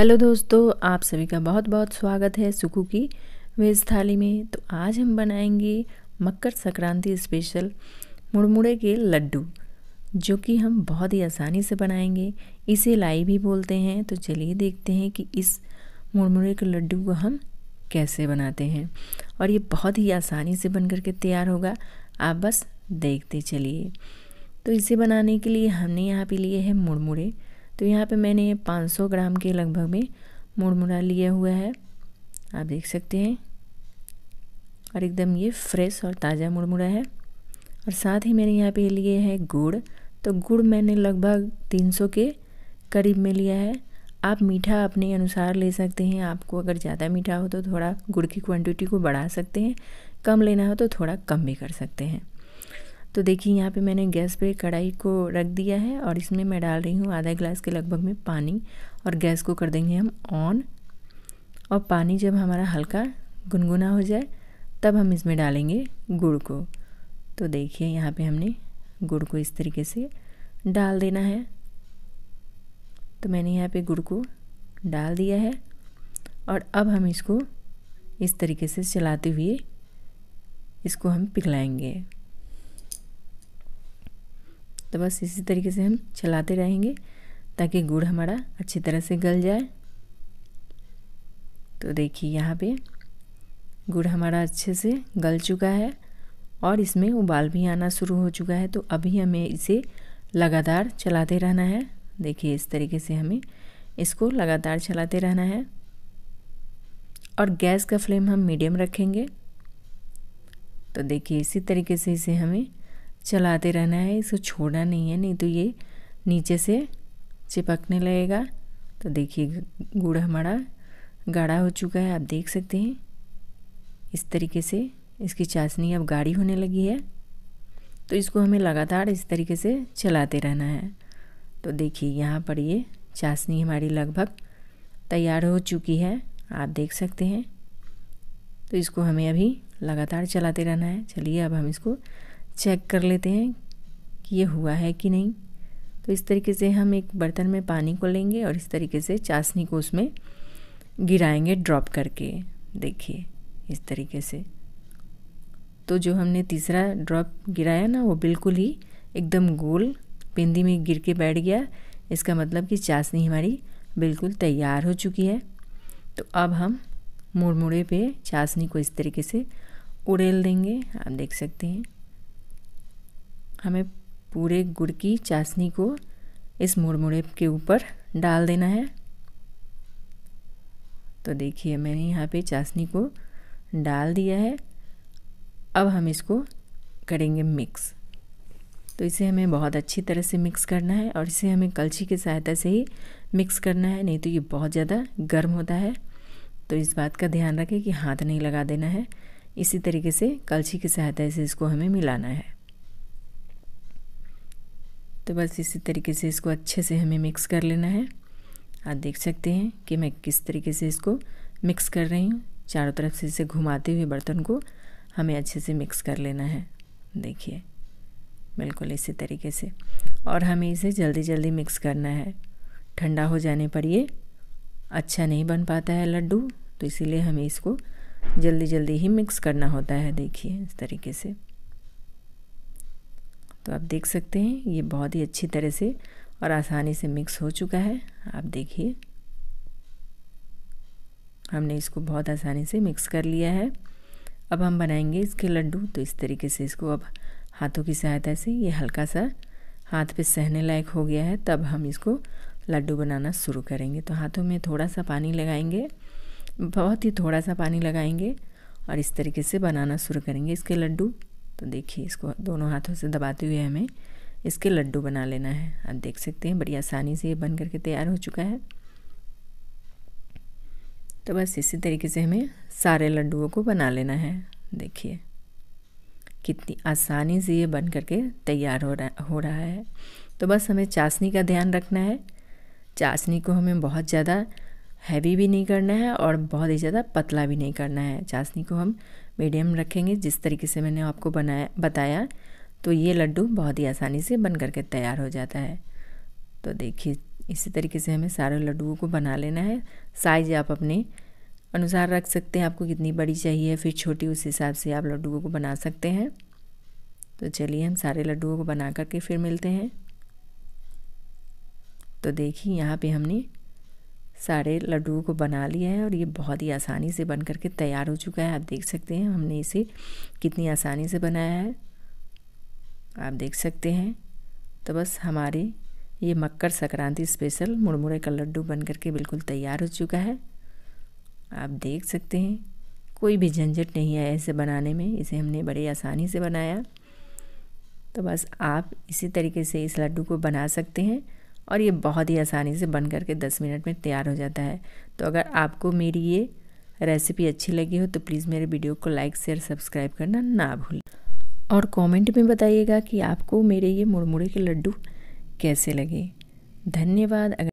hello दोस्तों आप सभी का बहुत बहुत स्वागत है सुकू की वेज थाली में तो आज हम बनाएंगे मकर संक्रांति स्पेशल मुड़मुड़े के लड्डू जो कि हम बहुत ही आसानी से बनाएंगे इसे लाई भी बोलते हैं तो चलिए देखते हैं कि इस मुड़मुड़े के लड्डू को हम कैसे बनाते हैं और ये बहुत ही आसानी से बन करके तैयार होगा आप बस देखते चलिए तो इसे बनाने के लिए हमने यहाँ पे लिए हैं मुड़मुड़े तो यहाँ पे मैंने ये 500 ग्राम के लगभग में मुड़मुड़ा लिया हुआ है आप देख सकते हैं और एकदम ये फ्रेश और ताज़ा मुड़मुड़ा है और साथ ही मैंने यहाँ पे लिए है गुड़ तो गुड़ मैंने लगभग 300 के करीब में लिया है आप मीठा अपने अनुसार ले सकते हैं आपको अगर ज़्यादा मीठा हो तो थोड़ा गुड़ की क्वांटिटी को बढ़ा सकते हैं कम लेना हो तो थोड़ा कम भी कर सकते हैं तो देखिए यहाँ पे मैंने गैस पे कढ़ाई को रख दिया है और इसमें मैं डाल रही हूँ आधा गिलास के लगभग में पानी और गैस को कर देंगे हम ऑन और पानी जब हमारा हल्का गुनगुना हो जाए तब हम इसमें डालेंगे गुड़ को तो देखिए यहाँ पे हमने गुड़ को इस तरीके से डाल देना है तो मैंने यहाँ पे गुड़ को डाल दिया है और अब हम इसको इस तरीके से चलाते हुए इसको हम पिघलाएंगे तो बस इसी तरीके से हम चलाते रहेंगे ताकि गुड़ हमारा अच्छी तरह से गल जाए तो देखिए यहाँ पे गुड़ हमारा अच्छे से गल चुका है और इसमें उबाल भी आना शुरू हो चुका है तो अभी हमें इसे लगातार चलाते रहना है देखिए इस तरीके से हमें इसको लगातार चलाते रहना है और गैस का फ्लेम हम मीडियम रखेंगे तो देखिए इसी तरीके से इसे हमें चलाते रहना है इसको छोड़ना नहीं है नहीं तो ये नीचे से चिपकने लगेगा तो देखिए गुड़ हमारा गाढ़ा हो चुका है आप देख सकते हैं इस तरीके से इसकी चाशनी अब गाढ़ी होने लगी है तो इसको हमें लगातार इस तरीके से चलाते रहना है तो देखिए यहाँ पर ये चाशनी हमारी लगभग तैयार हो चुकी है आप देख सकते हैं तो इसको हमें अभी लगातार चलाते रहना है चलिए अब हम इसको चेक कर लेते हैं कि ये हुआ है कि नहीं तो इस तरीके से हम एक बर्तन में पानी को लेंगे और इस तरीके से चाशनी को उसमें गिराएंगे ड्रॉप करके देखिए इस तरीके से तो जो हमने तीसरा ड्रॉप गिराया ना वो बिल्कुल ही एकदम गोल पिंदी में गिर के बैठ गया इसका मतलब कि चाशनी हमारी बिल्कुल तैयार हो चुकी है तो अब हम मुड़मुड़े पे चाशनी को इस तरीके से उड़ेल देंगे आप देख सकते हैं हमें पूरे गुड़ की चाशनी को इस मुड़मुड़े के ऊपर डाल देना है तो देखिए मैंने यहाँ पे चाशनी को डाल दिया है अब हम इसको करेंगे मिक्स तो इसे हमें बहुत अच्छी तरह से मिक्स करना है और इसे हमें कलछी की सहायता से ही मिक्स करना है नहीं तो ये बहुत ज़्यादा गर्म होता है तो इस बात का ध्यान रखें कि हाथ नहीं लगा देना है इसी तरीके से कलछी की सहायता से इसको हमें मिलाना है तो बस इसी तरीके से इसको अच्छे से हमें मिक्स कर लेना है आप देख सकते हैं कि मैं किस तरीके से इसको मिक्स कर रही हूँ चारों तरफ से इसे घुमाते हुए बर्तन को हमें अच्छे से मिक्स कर लेना है देखिए बिल्कुल इसी तरीके से और हमें इसे जल्दी जल्दी मिक्स करना है ठंडा हो जाने पर ये अच्छा नहीं बन पाता है लड्डू तो इसीलिए हमें इसको जल्दी जल्दी ही मिक्स करना होता है देखिए इस तरीके से तो आप देख सकते हैं ये बहुत ही अच्छी तरह से और आसानी से मिक्स हो चुका है आप देखिए हमने इसको बहुत आसानी से मिक्स कर लिया है अब हम बनाएंगे इसके लड्डू तो इस तरीके से इसको अब हाथों की सहायता से ये हल्का सा हाथ पे सहने लायक हो गया है तब हम इसको लड्डू बनाना शुरू करेंगे तो हाथों में थोड़ा सा पानी लगाएंगे बहुत ही थोड़ा सा पानी लगाएंगे और इस तरीके से बनाना शुरू करेंगे इसके लड्डू तो देखिए इसको दोनों हाथों से दबाते हुए हमें इसके लड्डू बना लेना है आप देख सकते हैं बड़ी आसानी से ये बन करके तैयार हो चुका है तो बस इसी तरीके से हमें सारे लड्डुओं को बना लेना है देखिए कितनी आसानी से ये बन करके तैयार हो रहा हो रहा है तो बस हमें चाशनी का ध्यान रखना है चाशनी को हमें बहुत ज़्यादा हैवी भी नहीं करना है और बहुत ही ज़्यादा पतला भी नहीं करना है चाशनी को हम मीडियम रखेंगे जिस तरीके से मैंने आपको बनाया बताया तो ये लड्डू बहुत ही आसानी से बन करके तैयार हो जाता है तो देखिए इसी तरीके से हमें सारे लड्डुओं को बना लेना है साइज आप अपने अनुसार रख सकते हैं आपको कितनी बड़ी चाहिए फिर छोटी उस हिसाब से आप लड्डुओं को बना सकते हैं तो चलिए हम सारे लड्डुओं को बना करके फिर मिलते हैं तो देखिए यहाँ पे हमने सारे लड्डुओं को बना लिया है और ये बहुत ही आसानी से बन करके तैयार हो चुका है आप देख सकते हैं हमने इसे कितनी आसानी से बनाया है आप देख सकते हैं तो बस हमारे ये मकर संक्रांति स्पेशल मुरमुरे का लड्डू बन करके बिल्कुल तैयार हो चुका है आप देख सकते हैं कोई भी झंझट नहीं आया इसे बनाने में इसे हमने बड़े आसानी से बनाया तो बस आप इसी तरीके से इस लड्डू को बना सकते हैं और ये बहुत ही आसानी से बन करके दस मिनट में तैयार हो जाता है तो अगर आपको मेरी ये रेसिपी अच्छी लगी हो तो प्लीज़ मेरे वीडियो को लाइक शेयर सब्सक्राइब करना ना भूलें और कमेंट में बताइएगा कि आपको मेरे ये मुड़मुड़े के लड्डू कैसे लगे धन्यवाद अगर